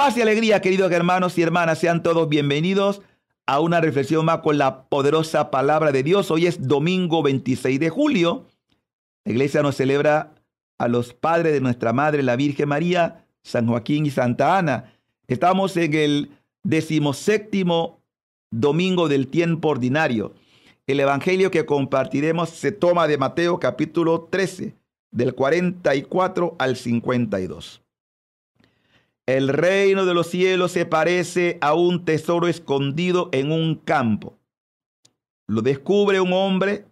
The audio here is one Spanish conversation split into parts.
Paz y alegría, queridos hermanos y hermanas, sean todos bienvenidos a una reflexión más con la poderosa palabra de Dios. Hoy es domingo 26 de julio. La iglesia nos celebra a los padres de nuestra madre, la Virgen María, San Joaquín y Santa Ana. Estamos en el decimoséptimo domingo del tiempo ordinario. El evangelio que compartiremos se toma de Mateo capítulo 13, del 44 al 52. El reino de los cielos se parece a un tesoro escondido en un campo. Lo descubre un hombre,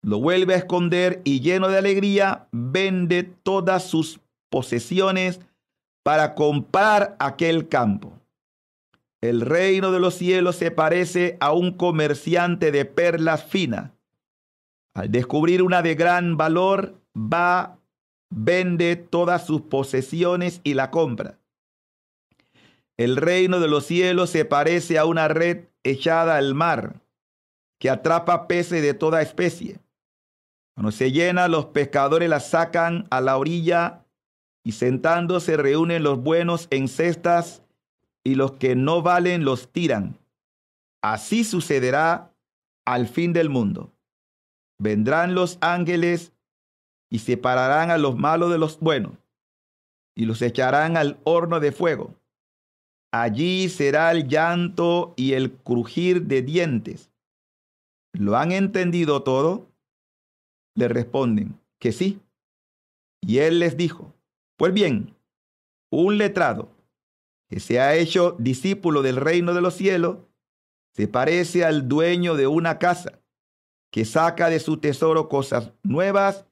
lo vuelve a esconder y lleno de alegría vende todas sus posesiones para comprar aquel campo. El reino de los cielos se parece a un comerciante de perlas finas. Al descubrir una de gran valor, va, vende todas sus posesiones y la compra. El reino de los cielos se parece a una red echada al mar que atrapa peces de toda especie. Cuando se llena, los pescadores la sacan a la orilla y sentándose reúnen los buenos en cestas y los que no valen los tiran. Así sucederá al fin del mundo. Vendrán los ángeles y separarán a los malos de los buenos y los echarán al horno de fuego. Allí será el llanto y el crujir de dientes. ¿Lo han entendido todo? Le responden que sí. Y él les dijo, pues bien, un letrado que se ha hecho discípulo del reino de los cielos se parece al dueño de una casa que saca de su tesoro cosas nuevas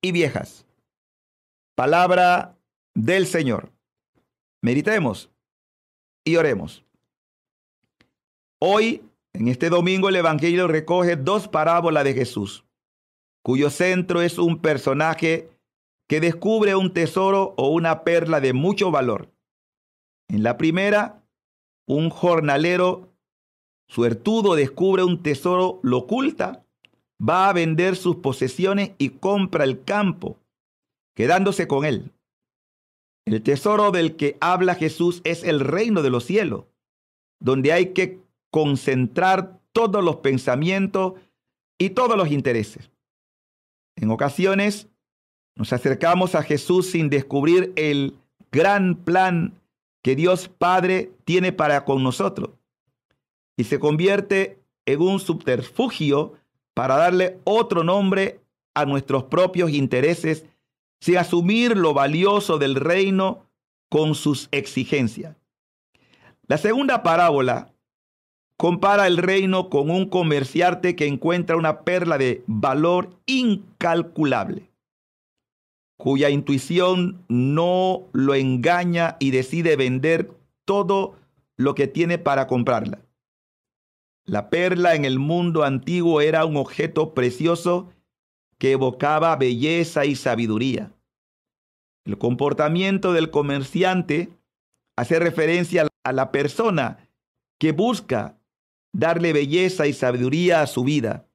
y viejas. Palabra del Señor. Meritemos y oremos. Hoy, en este domingo, el Evangelio recoge dos parábolas de Jesús, cuyo centro es un personaje que descubre un tesoro o una perla de mucho valor. En la primera, un jornalero suertudo descubre un tesoro, lo oculta, va a vender sus posesiones y compra el campo, quedándose con él. El tesoro del que habla Jesús es el reino de los cielos, donde hay que concentrar todos los pensamientos y todos los intereses. En ocasiones nos acercamos a Jesús sin descubrir el gran plan que Dios Padre tiene para con nosotros y se convierte en un subterfugio para darle otro nombre a nuestros propios intereses si asumir lo valioso del reino con sus exigencias. La segunda parábola compara el reino con un comerciante que encuentra una perla de valor incalculable, cuya intuición no lo engaña y decide vender todo lo que tiene para comprarla. La perla en el mundo antiguo era un objeto precioso que evocaba belleza y sabiduría. El comportamiento del comerciante hace referencia a la persona que busca darle belleza y sabiduría a su vida.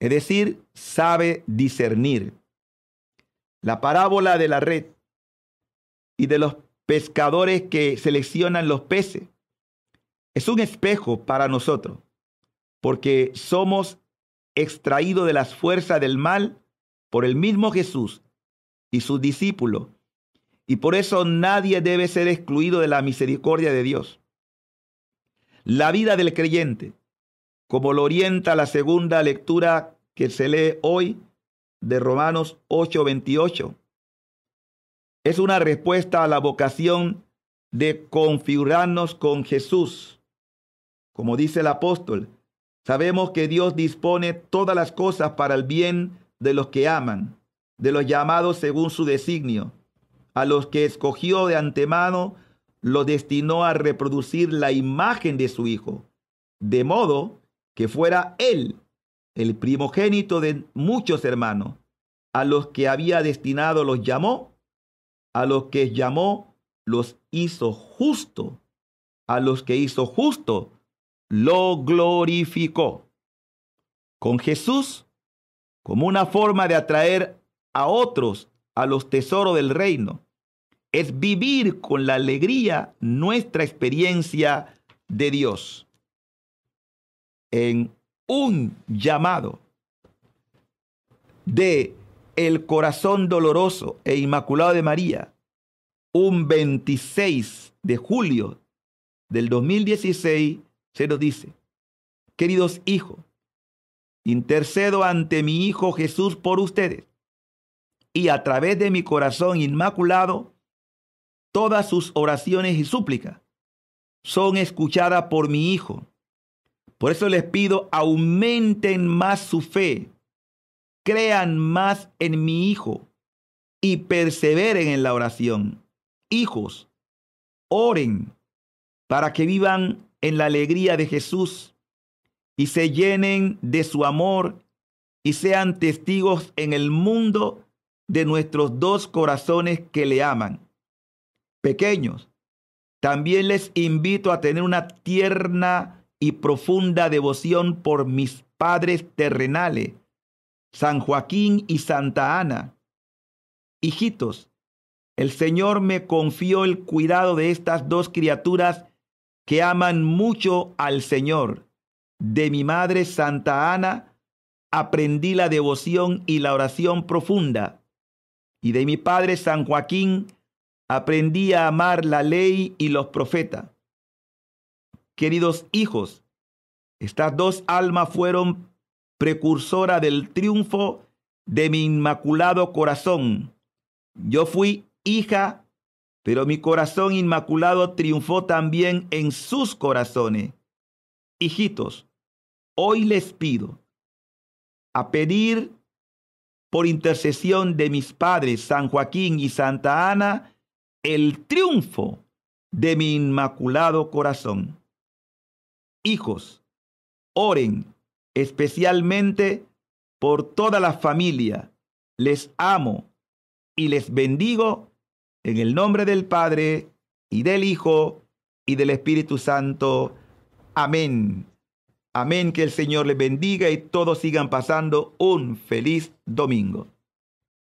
Es decir, sabe discernir. La parábola de la red y de los pescadores que seleccionan los peces es un espejo para nosotros, porque somos extraídos de las fuerzas del mal por el mismo Jesús y sus discípulos. Y por eso nadie debe ser excluido de la misericordia de Dios. La vida del creyente, como lo orienta la segunda lectura que se lee hoy de Romanos 8:28, es una respuesta a la vocación de configurarnos con Jesús. Como dice el apóstol, sabemos que Dios dispone todas las cosas para el bien de los que aman de los llamados según su designio, a los que escogió de antemano, los destinó a reproducir la imagen de su Hijo, de modo que fuera Él el primogénito de muchos hermanos. A los que había destinado los llamó, a los que llamó los hizo justo, a los que hizo justo lo glorificó. Con Jesús, como una forma de atraer a otros a los tesoros del reino. Es vivir con la alegría nuestra experiencia de Dios. En un llamado de el corazón doloroso e inmaculado de María, un 26 de julio del 2016, se nos dice, queridos hijos, intercedo ante mi Hijo Jesús por ustedes y a través de mi corazón inmaculado, todas sus oraciones y súplicas son escuchadas por mi Hijo. Por eso les pido, aumenten más su fe, crean más en mi Hijo y perseveren en la oración. Hijos, oren para que vivan en la alegría de Jesús y se llenen de su amor y sean testigos en el mundo de nuestros dos corazones que le aman. Pequeños, también les invito a tener una tierna y profunda devoción por mis padres terrenales, San Joaquín y Santa Ana. Hijitos, el Señor me confió el cuidado de estas dos criaturas que aman mucho al Señor. De mi madre Santa Ana aprendí la devoción y la oración profunda y de mi padre San Joaquín aprendí a amar la ley y los profetas. Queridos hijos, estas dos almas fueron precursora del triunfo de mi inmaculado corazón. Yo fui hija, pero mi corazón inmaculado triunfó también en sus corazones. Hijitos, hoy les pido a pedir por intercesión de mis padres San Joaquín y Santa Ana, el triunfo de mi inmaculado corazón. Hijos, oren especialmente por toda la familia. Les amo y les bendigo en el nombre del Padre y del Hijo y del Espíritu Santo. Amén. Amén, que el Señor les bendiga y todos sigan pasando un feliz domingo.